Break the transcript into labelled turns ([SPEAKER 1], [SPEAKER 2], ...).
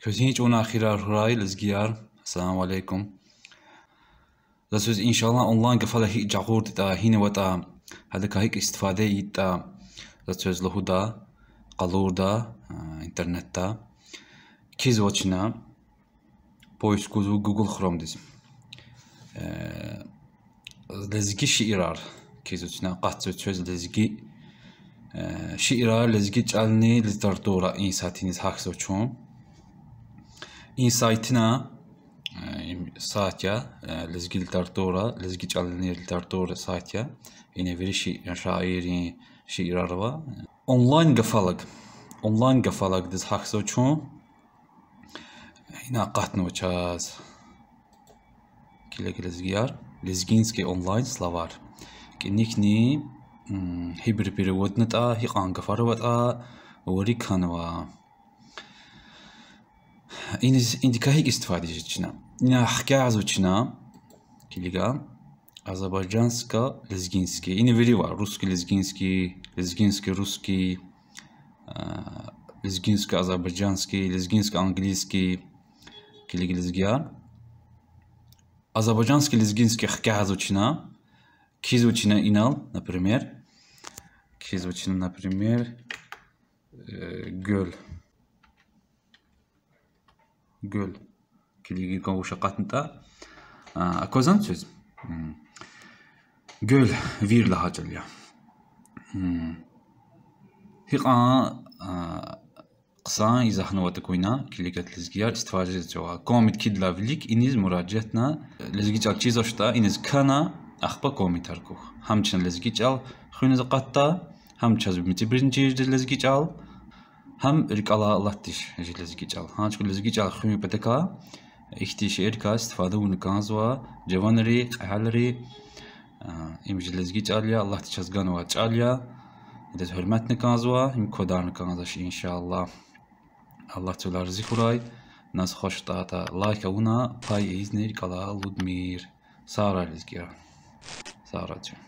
[SPEAKER 1] Kötünç ona xirar hurayil izgiyar. Selamun aleyküm. Da inşallah online gafala hi cağurd da hine ve da hadika hik istifade da da söz lahuda qalurda e, internetdə kiz voçina kuzu Google Chrome dizim. E, lezgi şiirar kiz voçina qatçı söz lezgi e, şiirar lezgi çalni literatura insatiniz haqsı üçün insightina e, saatja, e, l-izgi l-tartura, l-izgi ċallini l-tartura saatja, jina veri xie xairi xie Online gafalık online għafalag dizħak soċu, jina e, qatnu ċaz kilek l-izgijar, l-izginski online slavar. ki Kinnikni hmm, hibri perewod nita, hiqan għafarwa a u rikhanwa indika hik istifadesi içine. Ina hkaz içine. Kiliga. Azerbaycanska, Lezginski. İni veri var. Ruski, Lezginski, Lezginski, Ruski, e, Lezginski, Azerbaycanski, Lezginski, Angliski. Kiliga Lezgiyar. Азербайджанский лезгинский хказ учена. Киз учена инал, например. Киз учена, например, göl. гөл келиги когуша катында акозан сөз гөл вирла хачалия хиқа قصا إزاحنا واتكوينا كلي كانت لزجيار استفاجة جوا كوميت كيد لافليك إنيز مراجعتنا لزجي جال تشيزا شتا إنيز كانا أخبا كوميت تركوخ همچن لزجي جال خوينز قطة همچن بمتبرن جيرد لزجي جال هم ركالا لاتش جيل زكيتشال هانش كل زكيتشال خمي بتكا اختي شير كا استفادة من كانزوا جوانري قحالري ام جيل زكيتشاليا الله تشازغان واتشاليا ده حرمتنا كانزوا ام كودارن كانزاش ان شاء الله الله تولار زيكوراي нас хочет та лайка уна пай изнер кала лудмир сара лизгира сара чу